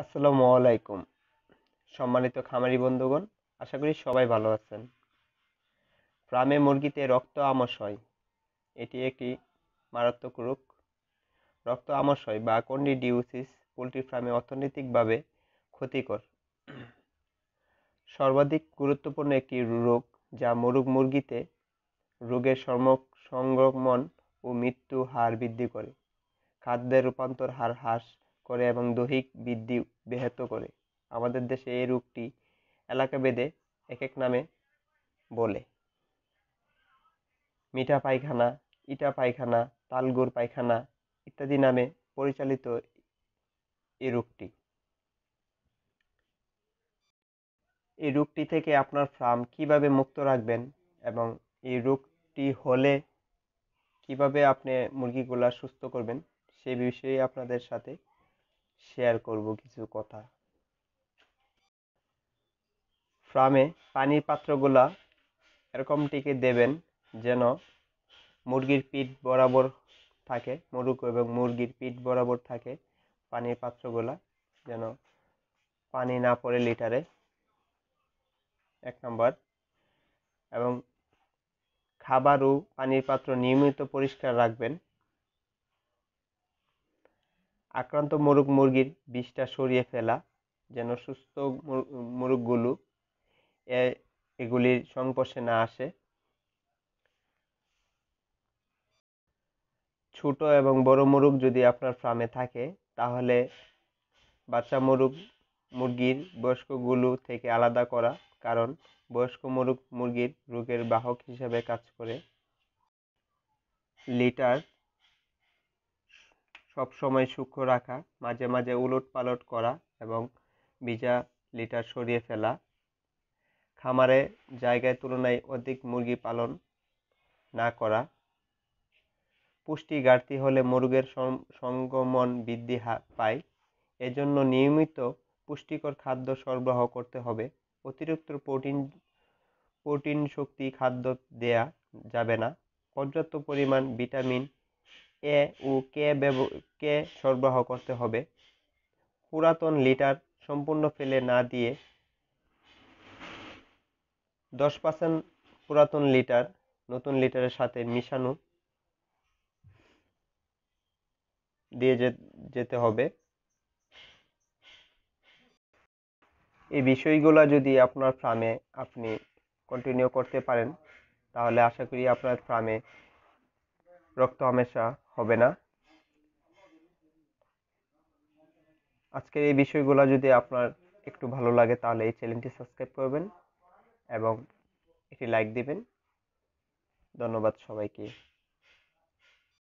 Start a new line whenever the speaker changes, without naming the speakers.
আসসালামু আলাইকুম সম্মানিত খামারি বন্ধুগণ আশা করি সবাই ভালো আছেন প্রামে মুরগিতে রক্ত আমাশয় এটি একটি মারাত্মক রোগ রক্ত আমাশয় হয় বা কন্ডিডিউসিস পোলট্রি ফার্মে অর্থনৈতিকভাবে ক্ষতিকর সর্বাধিক গুরুত্বপূর্ণ একটি রোগ যা মুরগ মুরগিতে রোগের সংক্রমণ ও মৃত্যু হার বৃদ্ধি করে খাদ্যের রূপান্তর হার হ্রাস করে এবং দৈহিক বৃদ্ধি ব্যাহত করে আমাদের দেশে এই রোগটি এলাকাভেদে এক এক নামে বলে মিঠা পায়খানা ইটা পায়খানা তালগোর পায়খানা ইত্যাদি নামে পরিচালিত এই রোগটি এই রোগটি থেকে আপনার ফার্ম কিভাবে মুক্ত রাখবেন এবং এই রোগটি হলে কিভাবে আপনি মুরগিগুলা সুস্থ করবেন সে বিষয়ে আপনাদের সাথে শেয়ার করব কিছু কথা ফ্রামে পানির পাত্রগুলা এরকম টিকে দেবেন যেন মুরগির পিঠ বরাবর থাকে মুরগ এবং মুরগির পিঠ বরাবর থাকে পানির পাত্রগুলা যেন পানি না পড়ে লিটারে এক নম্বর এবং খাবার ও পানির পাত্র নিয়মিত পরিষ্কার রাখবেন আক্রান্ত মুরগ মুরগির বিষটা সরিয়ে ফেলা যেন সুস্থ মুরগগুলো এগুলির সংস্পর্শে না আসে ছোট এবং বড় মুরগ যদি আপনার ফার্মে থাকে তাহলে বাচ্চা মুরগ মুরগির বয়স্কগুলো থেকে আলাদা করা কারণ বয়স্ক মুরগ মুরগির রোগের বাহক হিসেবে কাজ করে লিটার সবসময় সূক্ষ্ম রাখা মাঝে মাঝে উলট পালট করা এবং ভিজা লিটার সরিয়ে ফেলা খামারে জায়গায় তুলনায় অধিক মুরগি পালন না করা পুষ্টি ঘাটতি হলে মুরগের সংগমন বৃদ্ধি পায় এজন্য নিয়মিত পুষ্টিকর খাদ্য সরবরাহ করতে হবে অতিরিক্ত প্রোটিন প্রোটিন শক্তি খাদ্য দেয়া যাবে না পর্যাপ্ত পরিমাণ ভিটামিন এ ও কে কে সরবরাহ করতে হবে পুরাতন লিটার সম্পূর্ণ ফেলে না দিয়ে দশ পার্সেন্ট পুরাতন লিটার নতুন লিটারের সাথে মিশানো দিয়ে যেতে হবে এই বিষয়গুলো যদি আপনার ফার্মে আপনি কন্টিনিউ করতে পারেন তাহলে আশা করি আপনার ফার্মে রক্ত আমেশা হবে না আজকের এই বিষয়গুলো যদি আপনার একটু ভালো লাগে তাহলে এই চ্যানেলটি সাবস্ক্রাইব করবেন এবং এটি লাইক দিবেন ধন্যবাদ সবাইকে